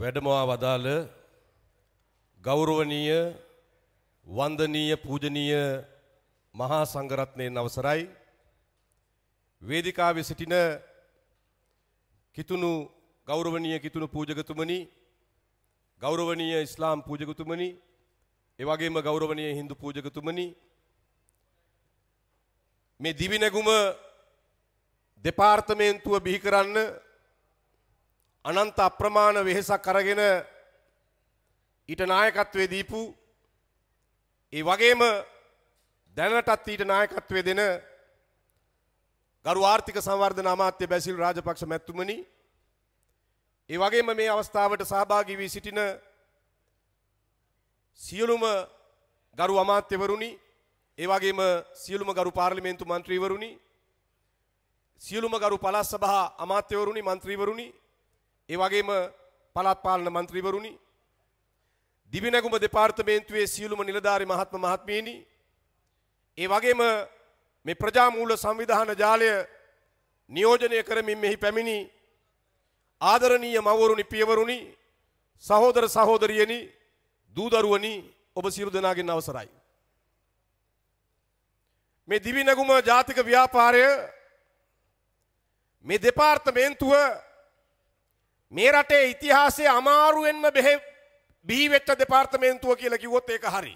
වැඩමවා වදාළ ගෞරවනීය වන්දනීය පූජනීය මහා සංඝරත්නයන් අවසරයි වේදිකාවේ සිටින කිතුණු ගෞරවනීය කිතුණු පූජකතුමනි ගෞරවනීය ඉස්ලාම් පූජකතුමනි ඒ වගේම ගෞරවනීය Hindu පූජකතුමනි මේ දිවිනැගුම දෙපාර්තමේන්තුව බිහි කරන්න අනන්ත අප්‍රමාණ වෙහෙසක් අරගෙන ඊට නායකත්වයේ දීපු ඒ වගේම දැනටත් ඊට නායකත්වයේ දෙන ගරු ආර්ථික සංවර්ධන අමාත්‍ය බැසිල් රාජපක්ෂ මැතිතුමනි ඒ වගේම මේ අවස්ථාවට සහභාගී වී සිටින සියලුම ගරු අමාත්‍යවරුනි ඒ වගේම සියලුම ගරු පාර්ලිමේන්තු මන්ත්‍රීවරුනි සියලුම ගරු පළාත් සභා අමාත්‍යවරුනි මන්ත්‍රීවරුනි ඒ වගේම පළාත් පාලන මන්ත්‍රීවරුනි දිවිනැගුම දෙපාර්තමේන්තුවේ සියලුම නිලධාරි මහත්ම මහත්මීනි ඒ වගේම මේ ප්‍රජාමූල සංවිධාන ජාලය නියෝජනය කරමින් මෙහි පැමිණි ආදරණීය මවවරුනි පියවරුනි සහෝදර සහෝදරියනි දූදරුවනි ඔබ සියලු දෙනාගෙන් අවසරයි මේ දිවිනැගුම ජාතික ව්‍යාපාරය මේ දෙපාර්තමේන්තුව මේ රටේ ඉතිහාසයේ අමාරුවෙන්ම බිහි වෙච්ච දෙපාර්තමේන්තුව කියලා කිව්වොත් ඒක හරි.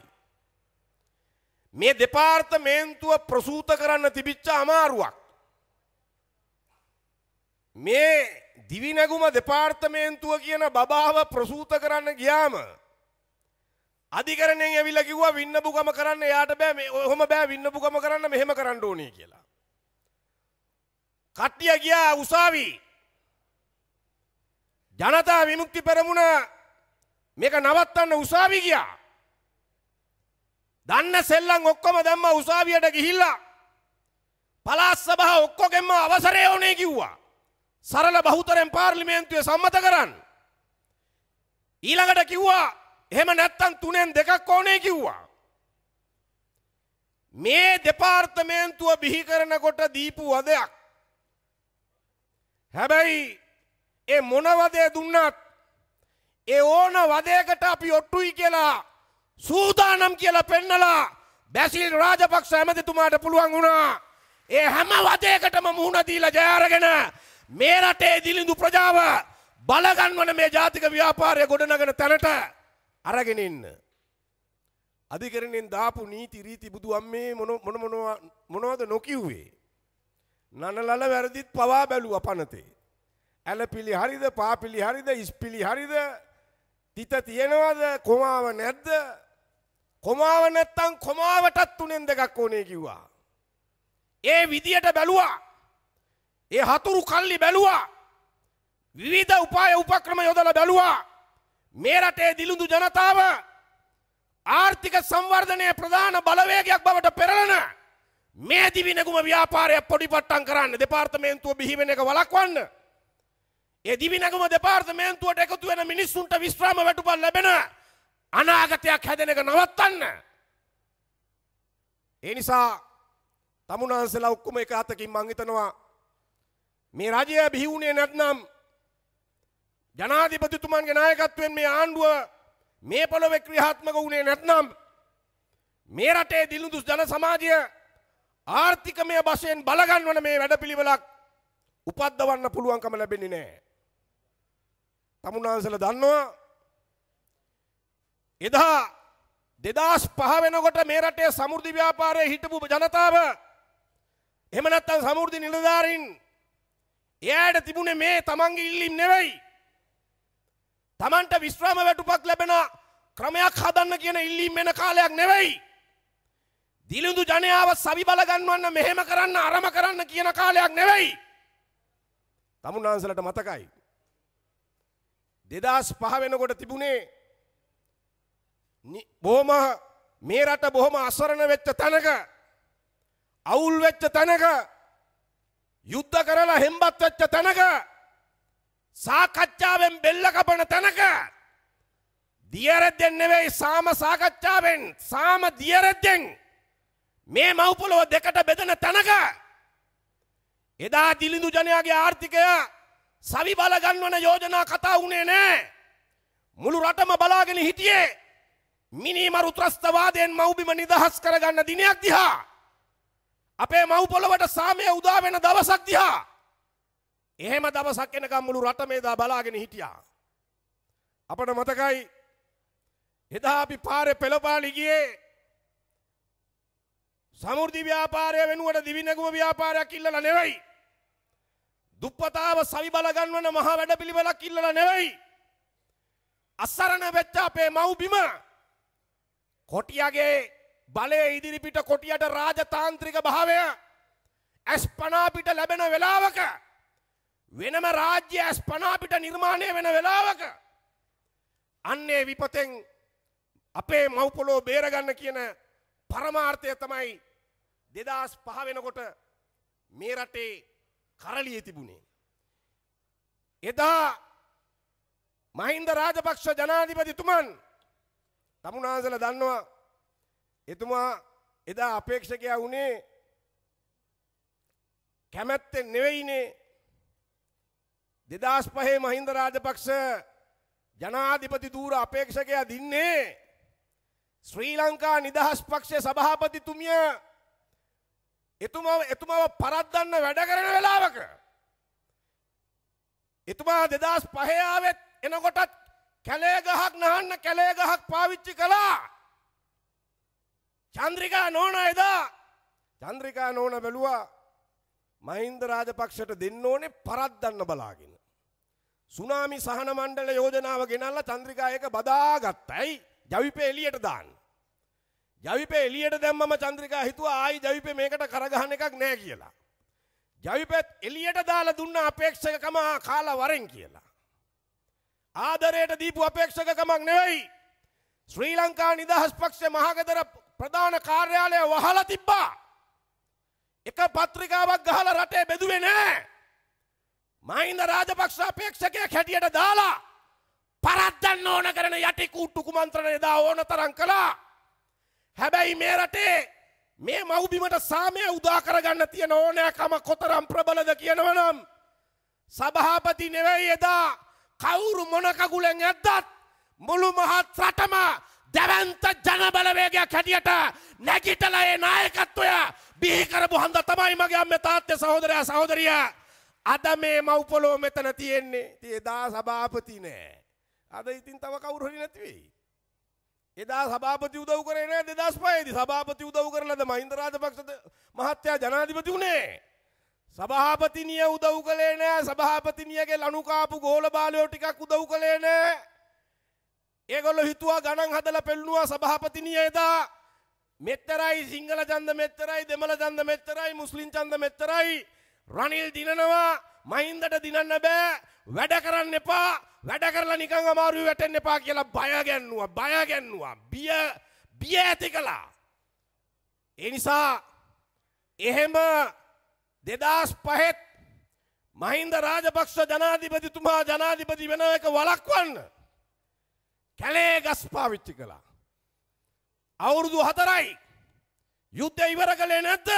මේ දෙපාර්තමේන්තුව ප්‍රසූත කරන්න තිබිච්ච අමාරුවක්. මේ දිවිනැගුම දෙපාර්තමේන්තුව කියන බබාව ප්‍රසූත කරන්න ගියාම අධිකරණයෙන් ඇවිල්ලා කිව්වා වින්නපුගම කරන්න එයාට බෑ මේ ඔහොම බෑ වින්නපුගම කරන්න මෙහෙම කරන්න ඕනේ කියලා. කට්ටිය ගියා උසාවියේ ජනතා විමුක්ති පෙරමුණ මේක නවත්තන්න උසාවි ගියා. දන්න සෙල්ලම් ඔක්කොම දැම්ම උසාවියට ගිහිල්ලා පලාස් සභා ඔක්කොගෙම අවසරය ඕනේ කිව්වා. සරල බහුතරෙන් පාර්ලිමේන්තුවේ සම්මත කරන්න. ඊළඟට කිව්වා එහෙම නැත්තම් තුනෙන් දෙකක් ඕනේ කිව්වා. මේ දෙපාර්තමේන්තුව බිහි කරනකොට දීපු වදයක්. හැබැයි ඒ මොන වදේ දුන්නත් ඒ ඕන වදයකට අපි ඔට්ටුයි කියලා සූදානම් කියලා පෙන්නලා බැසිල් රාජපක්ෂ ඇමතිතුමාට පුළුවන් වුණා ඒ හැම වදයකටම මුහුණ දීලා ජය අරගෙන මේ රටේ දිලිඳු ප්‍රජාව බලගන්වන මේ ජාතික ව්‍යාපාරය ගොඩනගන තැනට අරගෙන ඉන්න. අධිකරණයෙන් දාපු නීති රීති බුදුන් මේ මොන මොනවද නොකිව්වේ. නනලල වැරදිත් පවා බැලුවා පනතේ. ඇලපිලි හරිද පාපිලි හරිද ඉස්පිලි හරිද තිත තියෙනවද කොමාව නැද්ද කොමාව නැත්තම් කොමාවටත් තුනෙන් දෙකක් ඕනේ කිව්වා. ඒ විදියට බැලුවා. ඒ හතුරු කල්ලි බැලුවා. විවිධ උපාය උපක්‍රම යොදලා බැලුවා. මේ රටේ දිලුඳු ජනතාව ආර්ථික සංවර්ධනයේ ප්‍රධාන බලවේගයක් බවට පෙරලන මේ දිවිනගුම ව්‍යාපාරය පොඩිපට්ටම් කරන්න දෙපාර්තමේන්තුව බිහිවෙන එක වළක්වන්න. ඒ දිවිනගම දෙපාර්තමේන්තුවට එකතු වෙන මිනිස්සුන්ට විශ්‍රාම වැටුපල් ලැබෙන අනාගතයක් හැදෙන එක නවත්තන්න. ඒ නිසා තමුණන්සලා ඔක්කොම එක අතකින් මං හිතනවා මේ රජය බිහි වුණේ නැත්නම් ජනාධිපතිතුමන්ගේ නායකත්වයෙන් මේ ආණ්ඩුව මේ පොළොවේ ක්‍රියාත්මක වුණේ නැත්නම් මේ රටේ දිලිඳු ජන සමාජය ආර්ථිකමය වශයෙන් බලගන්වන මේ වැඩපිළිවෙලක් උපද්දවන්න පුළුවන්කම ලැබෙන්නේ නැහැ. තමුන්නාන්සලා දන්නවා එදා 2005 වෙනකොට මේ රටේ සමෘද්ධි ව්‍යාපාරයේ හිටපු ජනතාව එහෙම නැත්නම් සමෘද්ධි නිලධාරීන් එයාට තිබුණේ මේ තමන්ගේ ඉල්ලීම් නෙවෙයි තමන්ට විශ්‍රාම වැටුපක් ලැබෙන ක්‍රමයක් හදන්න කියන ඉල්ලීම් වෙන කාලයක් නෙවෙයි දිලිඳු ජනයාව සවිබල ගන්නවන්න මෙහෙම කරන්න අරම කරන්න කියන කාලයක් නෙවෙයි තමුන්නාන්සලට මතකයි දෙදස් පහ වෙනකොට තිබුණේ බොහොම මේ රට බොහොම අසරණ වෙච්ච තැනක අවුල් වෙච්ච තැනක යුද්ධ කරලා හෙම්බත් වෙච්ච තැනක සාකච්ඡාවෙන් බෙල්ල කපන තැනක දියරෙද්දෙන් නෙවෙයි සාම සාකච්ඡාවෙන් සාම දියරෙද්දෙන් මේ මව්පොළොව දෙකට බෙදෙන තැනක එදා දිලිඳු ජනයාගේ ආර්ථිකය සවි බලගන්වන යෝජනා කතා වුණේ නෑ. මුළු රටම බලාගෙන හිටියේ මිනිමරු ත්‍රස්තවාදයෙන් මව්බිම නිදහස් කරගන්න දිනයක් දිහා. අපේ මව් පොළවට සාමය උදා වෙන දවසක් දිහා. එහෙම දවසක් එනකම් මුළු රටම එදා බලාගෙන හිටියා. අපට මතකයි එදා අපි පාරේ පෙළපාලි ගියේ සමෘද්ධි ව්‍යාපාරය වෙනුවට දිවිනගුම ව්‍යාපාරයක් ඉල්ලලා නෙවෙයි. දුප්පතාව සවි බලගන්වන මහා වැඩපිළිවෙලක් ඉල්ලලා නෙවෙයි. අසරණ වෙච්ච අපේ මව්බිම කොටියගේ බලය ඉදිරිපිට කොටියට රාජතාන්ත්‍රික භාවය ඇස්පනා පිට ලැබෙන වෙලාවක වෙනම රාජ්‍ය ඇස්පනා පිට නිර්මාණය වෙන වෙලාවක අන්නේ විපතෙන් අපේ මව්පොලෝ බේරගන්න කියන පරමාර්ථය තමයි 2005 වෙනකොට මේ රටේ කරලියේ තිබුණේ. එදා මහින්ද රාජපක්ෂ ජනාධිපතිතුමන් තමුනාසල දන්නවා එතුමා එදා අපේක්ෂකයා වුණේ කැමැත්තෙන් නෙවෙයිනේ දෙදස් පහේ මහින්ද රාජපක්ෂ ජනාධිපති දූර අපේක්ෂකයා දින්නේ ශ්‍රී ලංකා නිදහස් පක්ෂ සභාපතිතුමිය එතුමා එතුමාව පරද්දන්න වැඩ කරන වෙලාවක එතුමා 2005 ආවෙත් එනකොටත් කැලේ ගහක් නහන්න කැලේ ගහක් පාවිච්චි කළා චන්ද්‍රිකා නෝනා එදා චන්ද්‍රිකා නෝනා බැලුවා මහින්ද රාජපක්ෂට දෙන්න ඕනේ පරද්දන්න බලාගෙන සුනාමි සහන මණ්ඩල යෝජනාව ගෙනල්ලා චන්ද්‍රිකා එක බදාගත්තයි ජවිපේ එළියට දාන්න ජවිපේ එලියට දැම්මම චන්ද්‍රිකා හිතුවා ආයි ජවිපේ මේකට කරගහන එකක් නෑ කියලා. ජවිපෙත් එලියට දාලා දුන්න අපේක්ෂකකම කාලා වරෙන් කියලා. ආදරයට දීපු අපේක්ෂකකමක් නෙවෙයි. ශ්‍රී ලංකා නිදහස් පක්ෂේ මහගෙදර ප්‍රධාන කාර්යාලය වහලා තිබ්බා. එක පත්‍රිකාවක් ගහලා රටේ බෙදුවේ නෑ. මහින්ද රාජපක්ෂ අපේක්ෂකයෙක් හැටියට දාලා පරද්දන්න ඕන කරන යටි කුට්ටු කුමන්ත්‍රණ එදා ඕන තරම් කළා. හැබැයි මේ රටේ මේ මව්බිමට සාමය උදා කරගන්න තියෙන ඕනෑකම කොතරම් ප්‍රබලද කියනවනම් සභාපති නෙවෙයි එදා කවුරු මොන කකුලෙන් ඇද්දත් මුළු මහත් රටම දැවන්ත ජනබලවේගයක් හැටියට නැගිටලා ඒ නායකත්වය බිහි කරපු හන්ද තමයි මගේ අම්මේ තාත්තේ සහෝදරයා සහෝදරියා අද මේ මව්පොළොව මෙතන තියෙන්නේ. ඉතින් එදා සභාපති නෑ. අද ඉතින් තව කවුරු හරි නැති වෙයි. එදා සභාපති උදව් කරේ නෑ 2005ේදී සභාපති උදව් කරලාද මහින්ද රාජපක්ෂ මහත්තයා ජනාධිපති වුණේ. සභාපතිනිය උදව් කළේ නෑ සභාපතිනියගේ ලණු කාපු ගෝල බාලයෝ ටිකක් උදව් කළේ නෑ. ඒගොල්ලෝ හිතුවා ගණන් හදලා පෙළනුවා සභාපතිනිය එදා මෙත්තරයි සිංහල ඡන්ද මෙත්තරයි දෙමළ ඡන්ද මෙත්තරයි මුස්ලිම් ඡන්ද මෙත්තරයි රනිල් දිනනවා මහින්දට දිනන්න බෑ වැඩ කරන්න එපා වැඩ කරලා නිකං අමාරුව වැටෙන් එපා කියලා බයගැන්නවා බයගැන්නවා බිය බිය ඇති කළා. එනිසා එහෙම දෙදස් පහෙත් මහින්ද රාජපක්ෂ ජනාධිපතිතුමා ජනාධිපති වෙන එක වලක්වන්න. කැලේ ගස් පාවිච්චි කළා. අවුරුදු හතරයි යුද්ධ ඉවර කළේ නැද්ද?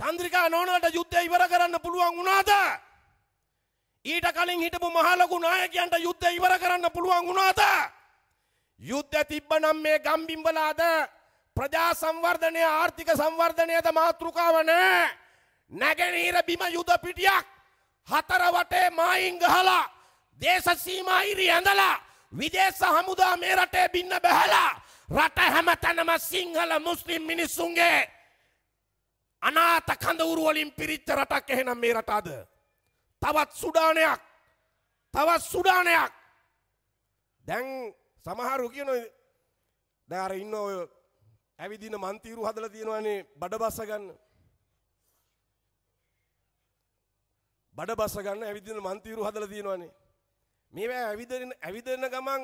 චන්ද්‍රිකා නෝනට යුද්ධ ඉවර කරන්න පුළුවන් වුණාද? ඊට කලින් හිටපු මහලොකු නායකයන්ට යුද්ධ ඉවර කරන්න පුළුවන් වුණාද? යුද්ධ තිබ්බනම් මේ ගම්බිම්වල අද ප්‍රජා සංවර්ධනය ආර්ථික සංවර්ධනයද මාතෘකාව නෑ. නැගෙනහිර බිම යුද පිටියක් හතර වටේ මායින් ගහලා දේශ සීමා ඉරි ඇඳලා විදේශ හමුදා මේ රටේ බින්න බැහැලා රට හැමතැනම සිංහල මුස්ලිම් මිනිස්සුන්ගේ අනාත කඳවුරු වලින් පිරිච්ච රටක් එහෙනම් මේ රට අද තවත් සුඩානයක් තවත් සුඩානයක් දැන් සමහරු කියන දැන් අර ඉන්න ඔය ඇවිදින මන්තිරු හදලා තියෙනවානේ බඩ බස්ස ගන්න බඩ බස්ස ගන්න ඇවිදින මන්තිරු හදලා තියෙනවානේ මේවා ඇවිදින ඇවිදින ගමන්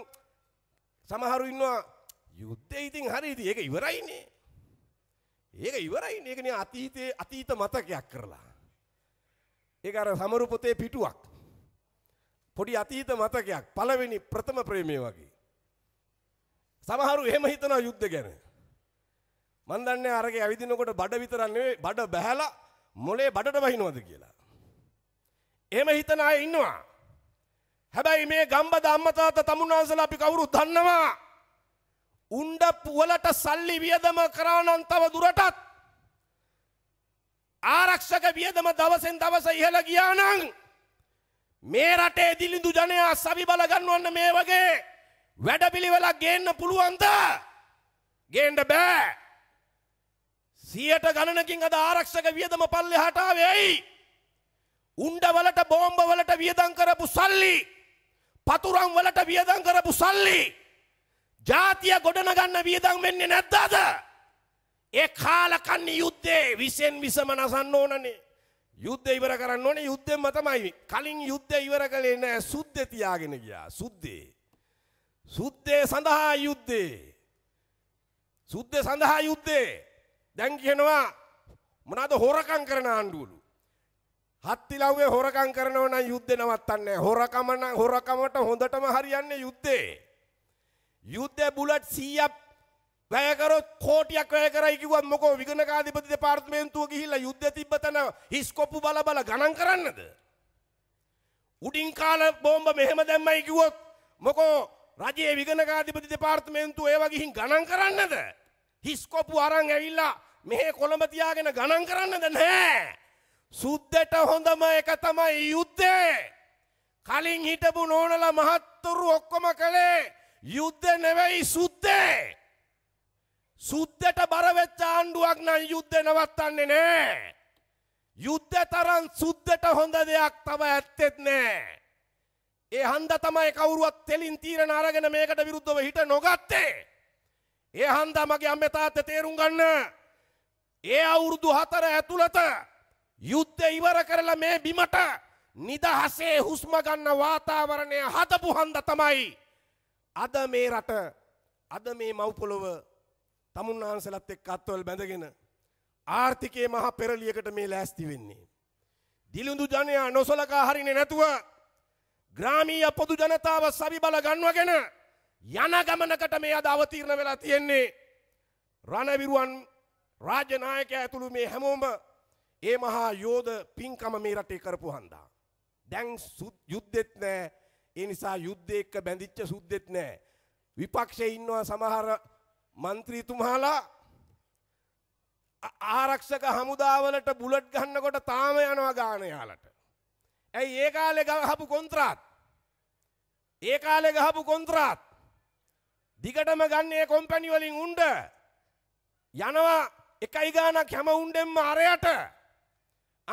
සමහරු ඉන්නවා යුද්ධේ ඉතින් හරි ඉතින් ඒක ඉවරයිනේ ඒක ඉවරයිනේ ඒක නේ අතීතයේ අතීත මතකයක් කරලා ඒක අර සමරු පොතේ පිටුවක්. පොඩි අතීත මතකයක්. පළවෙනි ප්‍රථම ප්‍රේමය වගේ. සමහරු එහෙම හිතනවා යුද්ධ ගැන. මන් දන්නේ අරගේ ඇවිදිනකොට බඩ විතරක් නෙවෙයි බඩ බැහැලා මොලේ බඩට වහිනවද කියලා. එහෙම හිතන අය ඉන්නවා. හැබැයි මේ ගම්බද අම්මා තාත්තා තමුන්වන්සලා අපි කවුරුත් දන්නවා. උණ්ඩ පුවලට සල්ලි වියදම කරා නම් තව දුරටත් ආරක්ෂක වියදම දවසෙන් දවස ඉහළ ගියා නම් මේ රටේ දිලිඳු ජනයා සවි බල ගන්නවන්න මේ වගේ වැඩපිළිවෙලක් ගේන්න පුළුවන්ද? ගේන්න බෑ. 100ට ගණනකින් අද ආරක්ෂක වියදම පල්ලෙහාට ආවේයි. උණ්ඩ වලට බෝම්බ වලට වියදම් කරපු සල්ලි පතුරම් වලට වියදම් කරපු සල්ලි ජාතිය ගොඩනගන්න වියදම් වෙන්නේ නැද්ද අද? ඒ කාලකන්නි යුද්ධේ විසෙන් විසම නසන්න ඕනනේ. යුද්ධ ඉවර කරන්න ඕනේ යුද්ධෙම තමයි. කලින් යුද්ධ ඉවර කළේ නෑ සුද්ධේ තියාගෙන ගියා. සුද්ධේ. සුද්ධේ සඳහා යුද්ධේ. සුද්ධේ සඳහා යුද්ධේ. දැන් කියනවා මොනවාද හොරකම් කරන ආණ්ඩුවලු. හත්තිලව්වේ හොරකම් කරනව නම් යුද්ධේ නවත්තන්නේ හොරකම නම් හොරකමට හොඳටම හරියන්නේ යුද්ධේ. යුද්ධේ බුලට් 100ක් වැයකරොත් කෝටියක් වැය කරයි කිව්වත් මොකෝ විගණකාධිපති දෙපාර්තමේන්තුව ගිහිල්ලා යුද්ධ තිබ්බ තැන හිස් කොප්පු බල බල ගණන් කරන්නද? උඩින් කාල බෝම්බ මෙහෙම දැම්මයි කිව්වොත් මොකෝ රජයේ විගණකාධිපති දෙපාර්තමේන්තුව ඒවා ගිහින් ගණන් කරන්නද? හිස් කොප්පු අරන් ඇවිල්ලා මෙහෙ කොළඹ තියාගෙන ගණන් කරන්නද නැහැ. සුද්දට හොඳම එක තමයි යුද්ධේ. කලින් හිටපු නෝනලා මහත්තුරු ඔක්කොම කළේ යුද්ධ නෙවෙයි සුද්දේ. සුද්දට බරවෙච්ච ආණ්ඩුවක් නම් යුද්ධ නවත්තන්නේ නෑ. යුද්ධ තරම් සුද්දට හොඳ දෙයක් තව ඇත්තෙත් නෑ. ඒ හන්ද තමයි කවුරුවත් තෙලින් තීරණ අරගෙන මේකට විරුද්ධව හිට නොගත්තේ. ඒ හන්දා මගේ අම්මේ තාත්තේ තේරුම් ගන්න. ඒ අවුරුදු 4 ඇතුළත යුද්ධ ඉවර කරලා මේ බිමට නිදහසේ හුස්ම ගන්න වාතාවරණය හදපු හන්ද තමයි අද මේ රට අද මේ මව්පොළොව තමුන් වහන්සලත් එක් අත්වල් බැඳගෙන ආර්ථිකයේ මහ පෙරලියකට මේ ලෑස්ති වෙන්නේ. දිලිඳු ජනයා නොසලකා හරිනේ නැතුව ග්‍රාමීය පොදු ජනතාව සවිබල ගන්වගෙන යන ගමනකට මේ අද අවතීර්ණ වෙලා තියෙන්නේ. රණවිරුවන් රාජ්‍ය නායකයා ඇතුළු මේ හැමෝම ඒ මහා යෝධ පින්කම මේ රටේ කරපු හන්දා. දැන් යුද්ධෙත් නෑ. ඒ නිසා යුද්ධ එක්ක බැඳිච්ච සුද්දෙත් නෑ. විපක්ෂයේ ඉන්නවා සමහර මන්ත්‍රීතුමහලා ආරක්ෂක හමුදාවලට බුලට් ගන්නකොට තාම යනවා ගාන යාලට. ඇයි ඒ කාලේ ගහපු කොන්ත්‍රාත්. ඒ කාලේ ගහපු කොන්ත්‍රාත්. දිගටම ගන්න ඒ කොම්පැනි වලින් උණ්ඩ යනවා එකයි ගානක් හැම උණ්ඩෙන්ම අරයට.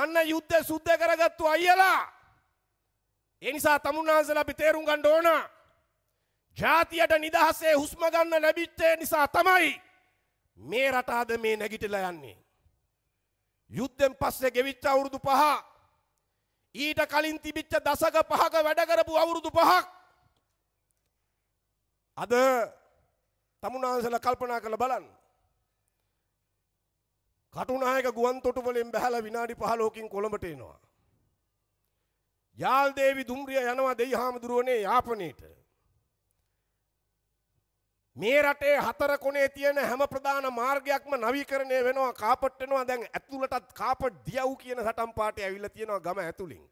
අන්න යුද්ධ සුද්ධ කරගත්තු අයියලා. ඒ නිසා තමුන්නාන්සලා අපි තේරුම් ගන්න ඕනා. ජාතියට නිදහසේ හුස්ම ගන්න ලැබිච්චේ නිසා තමයි මේ රට අද මේ නැගිටලා යන්නේ. යුද්ධෙන් පස්සේ ගෙවිච්ච අවුරුදු පහ ඊට කලින් තිබිච්ච දශක පහක වැඩ කරපු අවුරුදු පහක් අද තමුනාන්සලා කල්පනා කරලා බලන්න. කටුනායක ගුවන්තොටුවලින් බැහැලා විනාඩි 15කින් කොළඹට එනවා. යාල්දේවි දුම්රිය යනවා දෙයි හාමුදුරුවනේ යාපනයේට. මේ රටේ හතර කොනේ තියෙන හැම ප්‍රධාන මාර්ගයක්ම නවීකරණය වෙනවා කාපට් වෙනවා දැන් ඇතුළටත් කාපට් දියව් කියන සටන් පාටේ ඇවිල්ලා තියෙනවා ගම ඇතුලින්.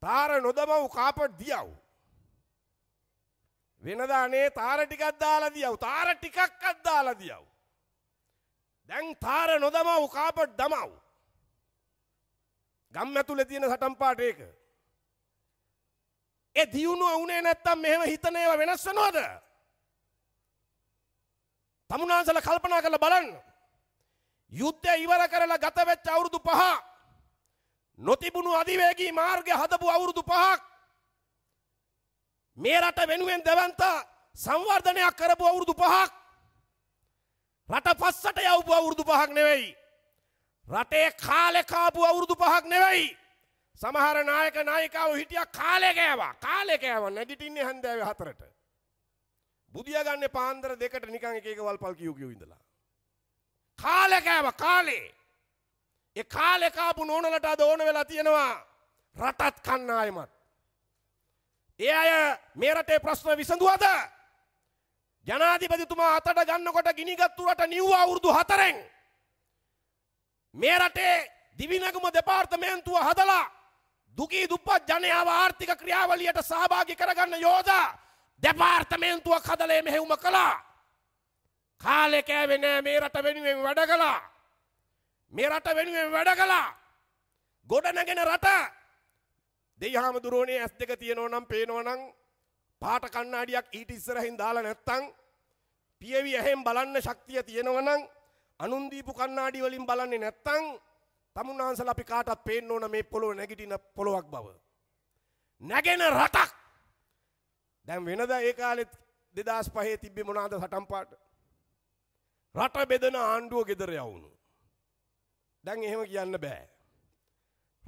තාර නොදමව් කාපට් දියව්. වෙනදානේ තාර ටිකක් දාලා දියව් තාර ටිකක්වත් දාලා දියව්. දැන් තාර නොදමව් කාපට් දමව්. ගම් ඇතුලේ තියෙන සටන් පාට ඒක. ඒ දියුණුව වුණේ නැත්තම් මෙහෙම හිතන ඒවා වෙනස් වෙනවද? තමුණාන්සල කල්පනා කරලා බලන්න. යුද්ධය ඉවර කරලා ගත වෙච්ච අවුරුදු පහ නොතිබුණු අධිවේගී මාර්ගය හදපු අවුරුදු පහක් මේ රට වෙනුවෙන් දෙවන්ත සංවර්ධනයක් කරපු අවුරුදු පහක් රට පස්සට යවපු අවුරුදු පහක් නෙවෙයි රටේ කාලේ කාපු අවුරුදු පහක් නෙවෙයි සමහර නායක නායිකාවෝ හිටියා කාලේ කෑවා කාලේ කෑවා නැගිටින්නේ හන්දෑවේ 4ට බුදියා ගන්න පාන්දර දෙකට නිකන් එක එක වල්පල් කියු කියු ඉඳලා. කාලේ කෑව කාලේ. ඒ කාලේ කාපු නෝනලට අද ඕන වෙලා තියෙනවා රටත් කන්නායමත්. ඒ අය මේ රටේ ප්‍රශ්න විසඳුවද? ජනාධිපතිතුමා අතට ගන්නකොට ගිනිගත්තු රට නිව්ව අවුරුදු 4න් මේ රටේ දිවිනගම දෙපාර්තමේන්තුව හදලා දුකී දුප්පත් ජනයාව ආර්ථික ක්‍රියාවලියට සහභාගී කරගන්න යෝජනා දෙපාර්තමේන්තුවක් හදලේ මෙහෙවුම කළා. කාලෙ කෑවේ නෑ මේ රට වෙනුවෙන් වැඩ කළා. මේ රට වෙනුවෙන් වැඩ කළා. ගොඩනගෙන රට දෙයහාම දුරෝනේ ඇස් දෙක තියෙනවා නම් පේනවා නම් පාට කණ්ණාඩියක් ඊට ඉස්සරහින් දාලා නැත්තම් පියවි ඇහෙන් බලන්න ශක්තිය තියෙනවා නම් අනුන් දීපු කණ්ණාඩි වලින් බලන්නේ නැත්තම් තමුන්හන්සලා අපි කාටත් පේන්න ඕන මේ පොළොව නැගිටින පොළොවක් බව. නැගෙන රටක් දැන් වෙනද ඒ කාලෙත් 2005 තිබ්බේ මොනවාද සටන් පාට? රට බෙදෙන ආණ්ඩුව gedර යවුණු. දැන් එහෙම කියන්න බෑ.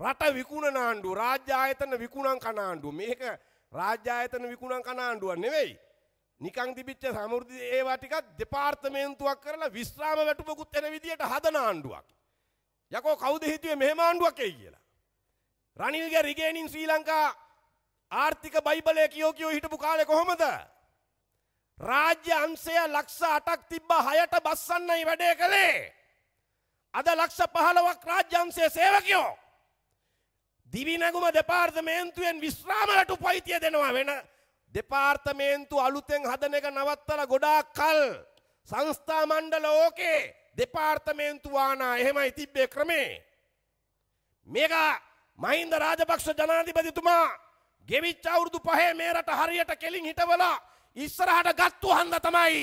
රට විකුණන ආණ්ඩුව, රාජ්‍ය ආයතන විකුණන කන ආණ්ඩුව. මේක රාජ්‍ය ආයතන විකුණන කන ආණ්ඩුවක් නෙවෙයි. නිකන් තිබිච්ච සමෘද්ධි ඒවා ටිකක් දෙපාර්තමේන්තුවක් කරලා විශ්‍රාම වැටුපකුත් එන විදියට හදන ආණ්ඩුවක්. යකෝ කවුද හිතුවේ මෙහෙම ආණ්ඩුවක් එයි කියලා? රනිල්ගේ රිගේනින් ශ්‍රී ලංකා ආර්ථික බයිබලය කියෝ කියෝ හිටපු කාලෙ කොහොමද. රාජ්‍ය අන්සය ලක්ෂ අටක් තිබ්බ හයට බස්සන්නයි වැඩේ කළේ. අද ලක්ෂ පහළවක් රාජ්‍යන්සේ සේවකයෝ. දිවිනැගුම දෙපාර්තමේන්තුවෙන් විශ්‍රාමලට උපයිතිය දෙනවා වෙන දෙපාර්තමේන්තු අලුතෙන් හදන එක නවත්තල ගොඩාක් කල් සංස්ථා මණ්ඩල ඕකේ දෙපාර්තමේන්තු වානා එහෙමයි තිබ්බේ ක්‍රමේ. මේක මහින්ද රාජපක්ෂ ජනාධිපතිතුමා ගෙවිච්ච අවුරුදු පහේ මේ රට හරියට කෙලින් හිටවලා ඉස්සරහට ගත්තු හන්ද තමයි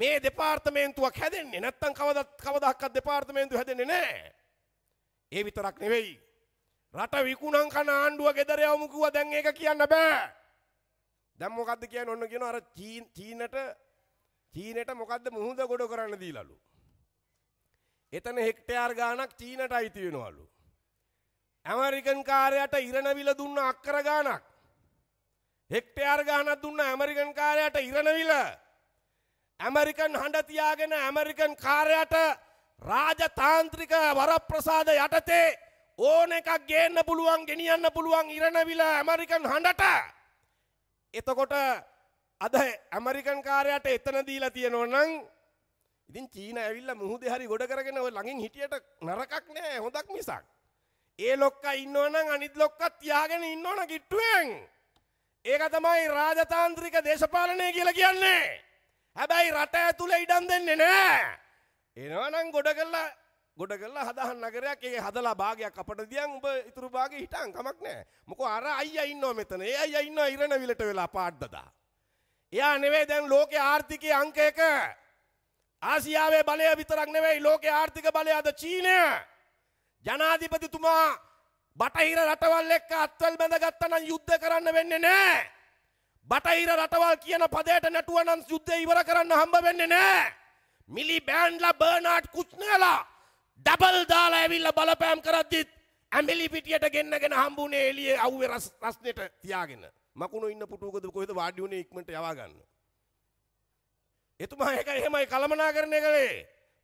මේ දෙපාර්තමේන්තුවක් හැදෙන්නේ නැත්තම් කවදත් කවදාහක්වත් දෙපාර්තමේන්තුව හැදෙන්නේ නැහැ. ඒ විතරක් නෙවෙයි. රට විකුණන් කන ආණ්ඩුව ගෙදර යවමු කිව්වා දැන් ඒක කියන්න බෑ. දැන් මොකද්ද කියන්නේ ඔන්න කියන අර චීනට චීනට මොකද්ද මුහුද ගොඩ කරන්න දීලාලු. එතන හෙක්ටයාර් ගාණක් චීනට අයිති වෙනවලු. ඇමරිකන් කාරයට ඉරණවිල දුන්න අක්කර ගානක්. හෙක්ටයාර් ගානක් දුන්න ඇමරිකන් කාරයට ඉරණවිල. ඇමරිකන් හඬතියාගෙන ඇමරිකන් කාරයට රාජතාන්ත්‍රික වරප්‍රසාද යටතේ ඕන එකක් ගේන්න පුළුවන් ගෙනියන්න පුළුවන් ඉරණවිල ඇමරිකන් හඬට. එතකොට අද ඇමරිකන් කාරයට එතන දීලා තියෙනවනම් ඉතින් චීන ඇවිල්ලා මුහුදේ හරි ගොඩ කරගෙන ඔය ළඟින් හිටියට නරකක් නෑ හොඳක් මිසක්. ඒ ලොක්ක ඉන්නවනම් අනිත් ලොක්කත් තියාගෙන ඉන්නවන කිට්ටුවෙන්. ඒක තමයි රාජතාන්ත්‍රික දේශපාලනය කියලා කියන්නේ. හැබැයි රට ඇතුළේ ඉඩම් දෙන්නේ නෑ. එනවනම් ගොඩ කරලා ගොඩ කරලා හදහන් නගරයක් ඒක හදලා භාගයක් අපට දියන් උඹ ඉතුරු භාගේ හිටන් කමක් නෑ. මොකෝ අර අයියා ඉන්නවා මෙතන. ඒ අයියා ඉන්නවා ඉරණවිලට වෙලා පාඩ් දදා. එයා නෙවෙයි දැන් ලෝකේ ආර්ථිකයේ අංක එක. ආසියාවේ බලය විතරක් නෙවෙයි ලෝකේ ආර්ථික බලය අද චීනය. ජනාධිපතිතුමා බටහිර රටවල් එක්ක අත්වල් බැඳගත්ත නම් යුද්ධ කරන්න වෙන්නේ නෑ. බටහිර රටවල් කියන පදයට නැටුව නම් යුද්ධය ඉවර කරන්න හම්බ වෙන්නේ නෑ. මිලි බෑන්ඩ්ලා බර්නාඩ් කුච්නලා ඩබල් දාලා ඇවිල්ලා බලපෑම් කරද්දිත් ඇමිලි පිටියට ගෙන්නගෙන හම්බුනේ එළියේ අවුවේ රස්නෙට තියාගෙන. මකුණු ඉන්න පුටුවකද කොහෙද වාඩි වුණේ ඉක්මනට යවා ගන්න. එතුමා ඒක එහෙමයි කලමනාකරණය කළේ.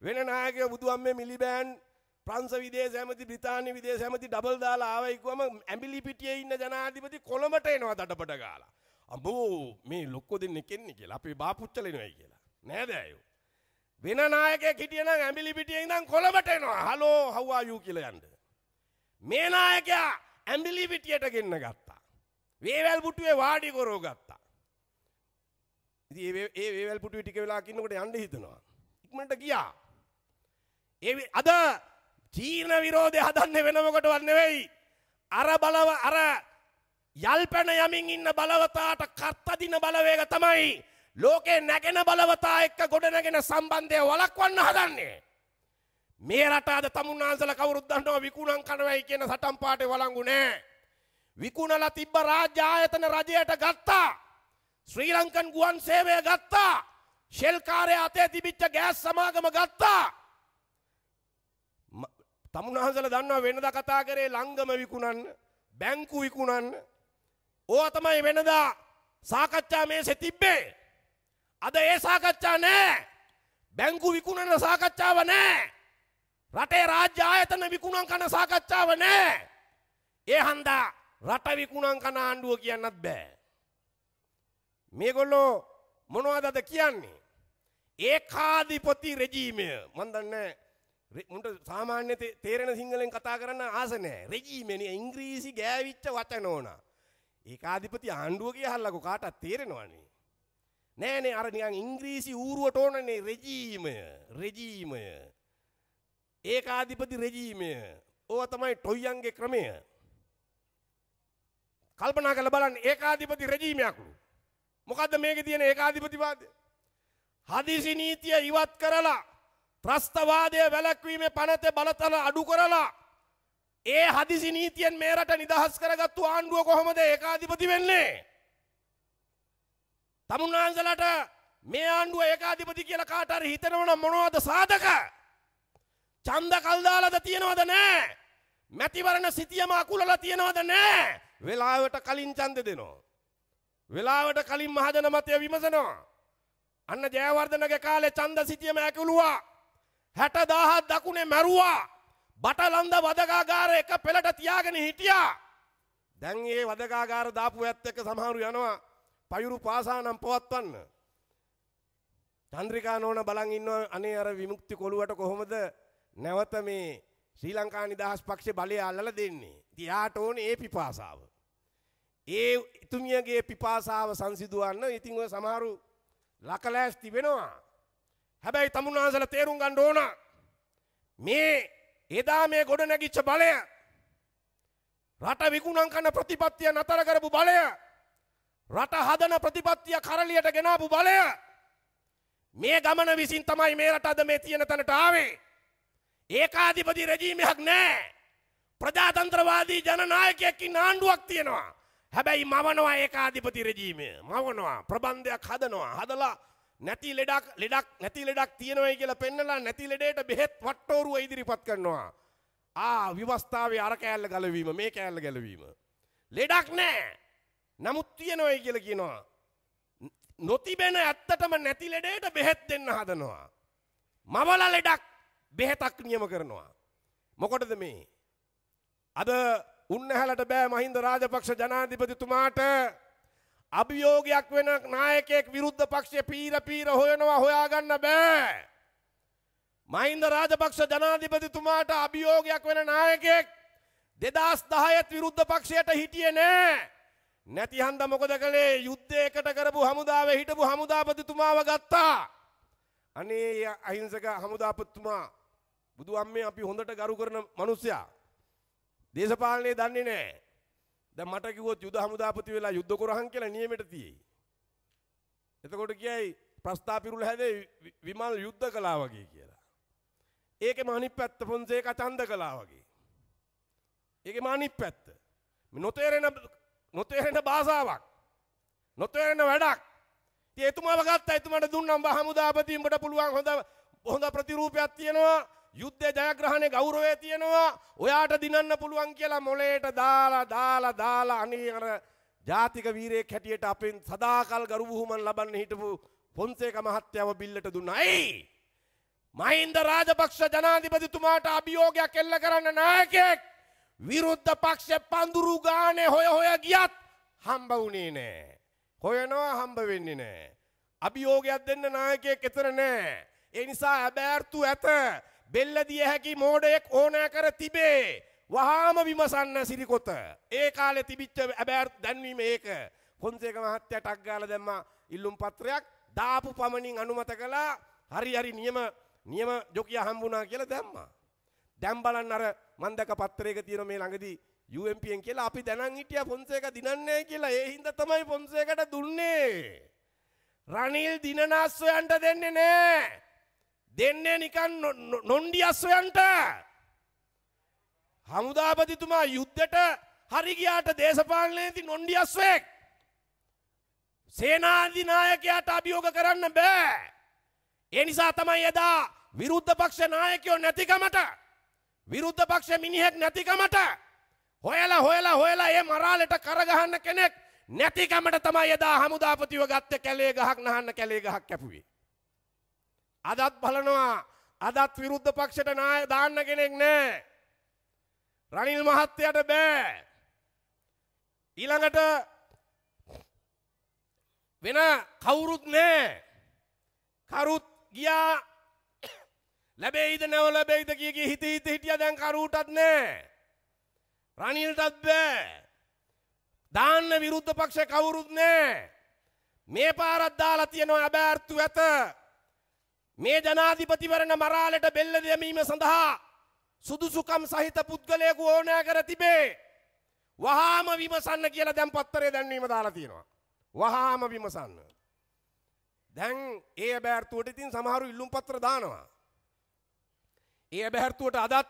වෙන නායකයෝ බුදුන් මේ මිලි බෑන්ඩ් ප්‍රංශ විදේශ ඇමති බ්‍රිතාන්‍ය විදේශ ඇමති ඩබල් දාලා ආවයි කිව්වම ඇඹිලි පිටියේ ඉන්න ජනාධිපති කොළඹට එනවා දඩබඩ ගාලා. අඹෝ මේ ලොක්කෝ දෙන්නෙක් එන්නේ කියලා. අපි බාපුච්චල එනවයි කියලා. නෑද අයෝ. වෙන නායකයෙක් හිටියනම් ඇඹිලි පිටියේ ඉඳන් කොළඹට එනවා. හලෝ how are you කියලා යන්න. මේ නායකයා ඇඹිලි පිටියට ගෙන්න ගත්තා. වේවැල් පුටුවේ වාඩි කරව ගත්තා. ඉතින් ඒ ඒ වේවැල් පුටුවේ ටික වෙලා කින්නකොට යන්න හිතනවා. ඉක්මනට ගියා. ඒ අද චීන විරෝධය හදන්නේ වෙන මොකටවත් නෙවෙයි. අර බලව අර යල්පැන යමින් ඉන්න බලවතාට කර්තදින බලවේග තමයි ලෝකේ නැගෙන බලවතා එක්ක ගොඩනගෙන සම්බන්ධය වළක්වන්න හදන්නේ. මේ රට අද තමුන්නාන්සල කවුරුත් දන්නවා විකුණන් කනවයි කියන සටන් පාටේ වළංගු නෑ. විකුණලා තිබ්බ රාජ්‍ය ආයතන රජයට ගත්තා. ශ්‍රී ලංකන් ගුවන් සේවය ගත්තා. ෂෙල්කාරය අතේ තිබිච්ච ගෑස් සමාගම ගත්තා. තමුන්හන්සල දන්නවා වෙනදා කතා කරේ ලංගම විකුණන්න බැංකු විකුණන්න ඕවා තමයි වෙනදා සාකච්ඡා මේසේ තිබ්බේ. අද ඒ සාකච්ඡා නෑ. බැංකු විකුණන සාකච්ඡාව නෑ. රටේ රාජ්‍ය ආයතන විකුණන් කන සාකච්ඡාව නෑ. ඒ හන්දා රට විකුණන් කන ආණ්ඩුව කියන්නත් බෑ. මේගොල්ලෝ මොනවද අද කියන්නේ? ඒකාධිපති රෙජීමය. මන් දන්නේ මුන්ට සාමාන්‍ය තේරෙන සිංහලෙන් කතා කරන්න ආස නැහැ. රෙජිමෙනි ඉංග්‍රීසි ගෑවිච්ච වචන ඕන. ඒකාධිපති ආණ්ඩුව කියහල්ලකෝ කාටවත් තේරෙනවනේ. නෑනේ අර නිකන් ඉංග්‍රීසි ඌරුවට ඕනනේ රෙජීමය. රෙජීමය. ඒකාධිපති රෙජීමය. ඕවා තමයි ටොයියන්ගේ ක්‍රමය. කල්පනා කරලා බලන්න ඒකාධිපති රෙජීමයක්ලු. මොකද්ද මේකේ තියෙන ඒකාධිපතිවාදය? හදිසි නීතිය ඉවත් කරලා ත්‍රස්තවාදය වැලැක්වීමේ පනත බලතල අඩු කරලා ඒ හදිසි නීතියෙන් මේ රට නිදහස් කරගත්තු ආණ්ඩුව කොහොමද ඒකාධිපති වෙන්නේ? තමුන්නාන්සලට මේ ආණ්ඩුව ඒකාධිපති කියලා කාට හරි හිතනවනම් මොනවද සාධක? ඡන්ද කල් දාලාද තියනවද නැහැ? මැතිවරණ සිටියම අකුලලා තියනවද නැහැ? වෙලාවට කලින් ඡන්ද දෙනවා. වෙලාවට කලින් මහජන මතය විමසනවා. අන්න ජයවර්ධනගේ කාලේ ඡන්ද සිටියම ඇකුලුවා. හැටදාහත් දකුණේ මැරුවා බටලන්ද වදකාගාර එක පෙළට තියාගෙන හිටියා දැන් ඒ වදකාගාර දාපු ඇත් එක්ක සමහරු යනවා පයුරු පාසානම් පවත්වන්න චන්ද්‍රිකා නෝන බලන් ඉන්නවා අනේ අර විමුක්ති කොළුවට කොහොමද නැවත මේ ශ්‍රී ලංකා නිදහස් පක්ෂේ බලය අල්ලලා දෙන්නේ. තියාට ඕනේ ඒ පිපාසාව. ඒ එතුමියගේ පිපාසාව සංසිඳවන්න ඉතින් ඔය සමහරු ලකලෑස් තිබෙනවා. හැබැයි තමුන්නාසල තේරුම් ගන්න ඕන මේ එදා මේ ගොඩ නැගිච්ච බලය රට විකුණන් කන ප්‍රතිපත්තිය නතර කරපු බලය රට හදන ප්‍රතිපත්තිය කරලියට ගෙනාපු බලය මේ ගමන විසින් තමයි මේ රට අද මේ තියෙන තැනට ආවේ ඒකාධිපති රජීමයක් නෑ ප්‍රජාතන්ත්‍රවාදී ජනනායකයෙක් ඉන්න ආණ්ඩුවක් තියෙනවා හැබැයි මවනවා ඒකාධිපති රජීමය මවනවා ප්‍රබන්ධයක් හදනවා හදලා නැති ලෙඩක් ලෙඩක් නැති ලෙඩක් තියෙනවයි කියලා පෙන්නලා නැති ලෙඩේට බෙහෙත් වට්ටෝරුව ඉදිරිපත් කරනවා. ආ විවස්ථාවේ අර කෑල්ල ගලවීම මේ කෑල්ල ගැලවීම. ලෙඩක් නෑ. නමුත් තියෙනවයි කියලා කියනවා. නොතිබෙන ඇත්තටම නැති ලෙඩේට බෙහෙත් දෙන්න හදනවා. මවල ලෙඩක් බෙහෙතක් නියම කරනවා. මොකටද මේ? අද උන්නැහැලට බෑ මහින්ද රාජපක්ෂ ජනාධිපතිතුමාට අභියෝගයක් වෙන නායකයෙක් විරුද්ධ පක්ෂය පීර පීර හොයනවා හොයාගන්න බෑ. මහින්ද රාජපක්ෂ ජනාධිපතිතුමාට අභියෝගයක් වෙන නායකයෙක් දෙදස් දහයත් විරුද්ධ පක්ෂයට හිටිය නෑ. නැති හන්ද මොකද කළේ යුද්ධයකට කරපු හමුදාව හිටපු හමුදාපතිතුමාව ගත්තා. අනේ අහිංසක හමුදාපත්තුමා බුදු අම්මේ අපි හොඳට ගරු කරන මනුස්සයා. දේශපාලනය දන්නේ නෑ. දැන් මට කිව්වොත් යුද හමුදාපති වෙලා යුද්ධ කරහන් කියලා නියමෙට තියෙයි. එතකොට කියයි ප්‍රස්තාපිරුල හැදේ විමල් යුද්ධ කළා වගේ කියලා. ඒකෙම අනිත් පැත්ත පොන්සේක ඡන්ද කළා වගේ. ඒකෙම අනිත් පැත්ත. නොතේරෙන නොතේරෙන භාෂාවක්. නොතේරෙන වැඩක්. ඉතින් එතුමාව ගත්තා එතුමාට දුන්නම් හමුදාපති උඹට පුළුවන් හොඳ හොඳ ප්‍රතිරූපයක් තියෙනවා යුද්ධ ජයග්‍රහණය ගෞරවය තියෙනවා ඔයාට දිනන්න පුළුවන් කියලා මොලේට දාලා දාලා දාලා අනේ අර ජාතික වීරයෙක් හැටියට අපෙන් සදාකල් ගරුබුහුමන් ලබන්න හිටපු පොන්සේක මහත්තයාව බිල්ලට දුන්නා. ඇයි? මහින්ද රාජපක්ෂ ජනාධිපතිතුමාට අභියෝගයක් එල්ල කරන්න නායකයෙක් විරුද්ධ පක්ෂ පඳුරු ගානේ හොය හොය ගියත් හම්බ වුණේ නෑ. හොයනවා හම්බ වෙන්නේ නෑ. අභියෝගයක් දෙන්න නායකයෙක් එතන නෑ. ඒ නිසා හැබෑර්තු ඇත බෙල්ලදිය හැකි මෝඩයෙක් ඕනෑ කර තිබේ. වහාම විමසන්න සිරිකොත. ඒ කාලෙ තිබිච්ච ඇබෑර් දැන්වීම ඒක. පොන්සේක මහත්තයා ටක් ගාලා දැම්මා ඉල්ලුම් පත්‍රයක් දාපු පමණින් අනුමත කළා. හරි හරි නියම නියම ජොකියා හම්බුණා කියලා දැම්මා. දැන් බලන්න අර මන් දැක පත්‍රයක තියෙන මේ ළඟදී UMPෙන් කියලා අපි දැනන් හිටියා පොන්සේක දිනන්නේ කියලා. ඒ හින්දා තමයි පොන්සේකට දුන්නේ. රනිල් දිනනාස්සයන්ට දෙන්නේ නෑ. දෙන්නේ නිකන් නොන්ඩියස්වයන්ට හමුදාපතිතුමා යුද්ධට හරිගියාට දේශපාලනයේති නොන්ඩියස්වෙක් සේනාධිනායකයාට අභියෝග කරන්න බෑ ඒ නිසා තමයි එදා විරුද්ධ පක්ෂ නායකයෝ නැතිකමට විරුද්ධ පක්ෂ මිනිහෙක් නැතිකමට හොයලා හොයලා හොයලා ඒ මරාලට කරගහන්න කෙනෙක් නැතිකමට තමයි එදා හමුදාපතිව ගත්ත කැලේ ගහක් නහන්න කැලේ ගහක් කැපුවේ අදත් බලනවා අදත් විරුද්ධ පක්ෂයට නාය දාන්න කෙනෙක් නෑ. රනිල් මහත්තයට බෑ. ඊළඟට වෙන කවුරුත් නෑ. කරුත් ගියා ලැබෙයිද නැව ලැබෙයිද කිය කිය හිත හිත හිටියා දැන් කරූටත් නෑ. රනිල්ටත් බෑ. දාන්න විරුද්ධ පක්ෂ කවුරුත් නෑ. මේ පාරක් දාලා තියෙනවා අබෑර්තු ඇත. මේ ජනාධිපතිවරණ මරාලට බෙල්ල දැමීම සඳහා සුදුසුකම් සහිත පුද්ගලයෙකු ඕනෑ කර තිබේ. වහාම විමසන්න කියලා දැන් පත්තරේ දැන්වීම දාලා තියෙනවා. වහාම විමසන්න. දැන් ඒ බෑර්තුවට ඉතින් සමහරු ඉල්ලුම් පත්‍ර දානවා. ඒ බැහැරතුවට අදත්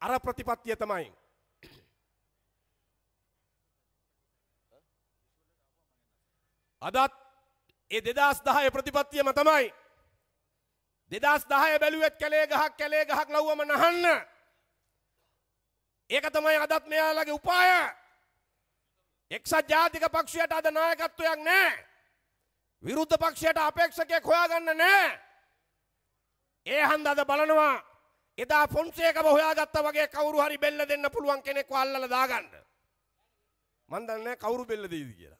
අර ප්‍රතිපත්තිය තමයි. අදත් ඒ දෙදස් දහය ප්‍රතිපත්තියම තමයි. දෙදස් දහය බැලුවත් කළේ ගහක් කළේ ගහක් ලව්වම නහන්න. ඒක තමයි අදත් මෙයාලගේ උපාය. එක්සත් ජාතික පක්ෂයට අද නායකත්වයක් නෑ. විරුද්ධ පක්ෂයට අපේක්ෂකයෙක් හොයාගන්න නෑ. ඒ හන්ද අද බලනවා එදා ෆොන්සේකම හොයාගත්තා වගේ කවුරු හරි බෙල්ල දෙන්න පුළුවන් කෙනෙක්ව අල්ලලා දාගන්න. මන් දන්නේ කවුරු බෙල්ල දෙයිද කියලා.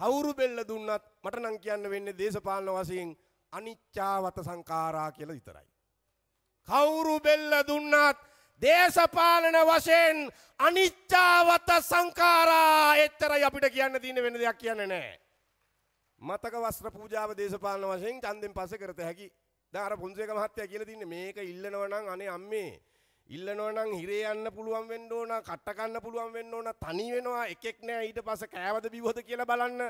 කවුරු බෙල්ල දුන්නත් මට නම් කියන්න වෙන්නේ දේශපාලන වශයෙන් අනිච්චාවත සංකාරා කියලා විතරයි. කවුරු බෙල්ල දුන්නත් දේශපාලන වශයෙන් අනිච්චාවත සංකාරා එච්චරයි අපිට කියන්න තියෙන වෙන දෙයක් කියන්නේ නැහැ. මතක වස්ත්‍ර පූජාව දේශපාලන වශයෙන් ඡන්දෙන් පස්සේ කරත හැකි. දැන් අර පොන්සේක මහත්තයා කියලා තින්නේ මේක ඉල්ලනවා නම් අනේ අම්මේ ඉල්ලනවා නම් හිරේ යන්න පුළුවන් වෙන්න ඕන, කට ගන්න පුළුවන් වෙන්න ඕන, තනි වෙනවා, එකෙක් නෑ ඊට පස්සේ කෑවද බිව්වද කියලා බලන්න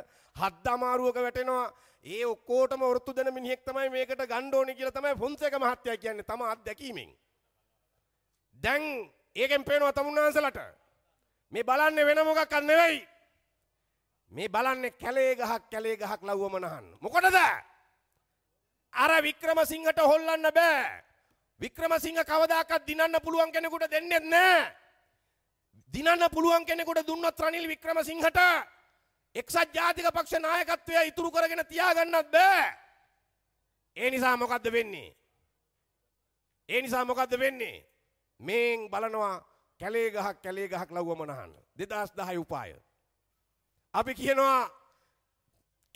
හත් අමාරුවක වැටෙනවා. ඒ ඔක්කොටම වෘත්තු දෙන මිනිහෙක් තමයි මේකට ගන්න ඕනේ කියලා තමයි ෆොන්සේක මහත්තයා කියන්නේ තම අත්දැකීමෙන්. දැන් ඒකෙන් පේනවා තමුන්නාන්සලට මේ බලන්නේ වෙන මොකක් නෙවෙයි. මේ බලන්නේ කැලේ ගහක් කැලේ ගහක් ලව්වම නහන්න. මොකටද? අර වික්‍රමසිංහට හොල්ලන්න බෑ. වික්‍රමසිංහ කවදාකවත් දිනන්න පුළුවන් කෙනෙකුට දෙන්නේ නැහැ. දිනන්න පුළුවන් කෙනෙකුට දුන්නොත් රනිල් වික්‍රමසිංහට එක්සත් ජාතික පක්ෂ නායකත්වය ඉතුරු කරගෙන තියාගන්නත් බෑ. ඒ නිසා මොකද්ද වෙන්නේ? ඒ නිසා මොකද්ද වෙන්නේ? මේන් බලනවා කැලේ ගහක් කැලේ ගහක් ලව්වම නහන්න. 2010 උපාය. අපි කියනවා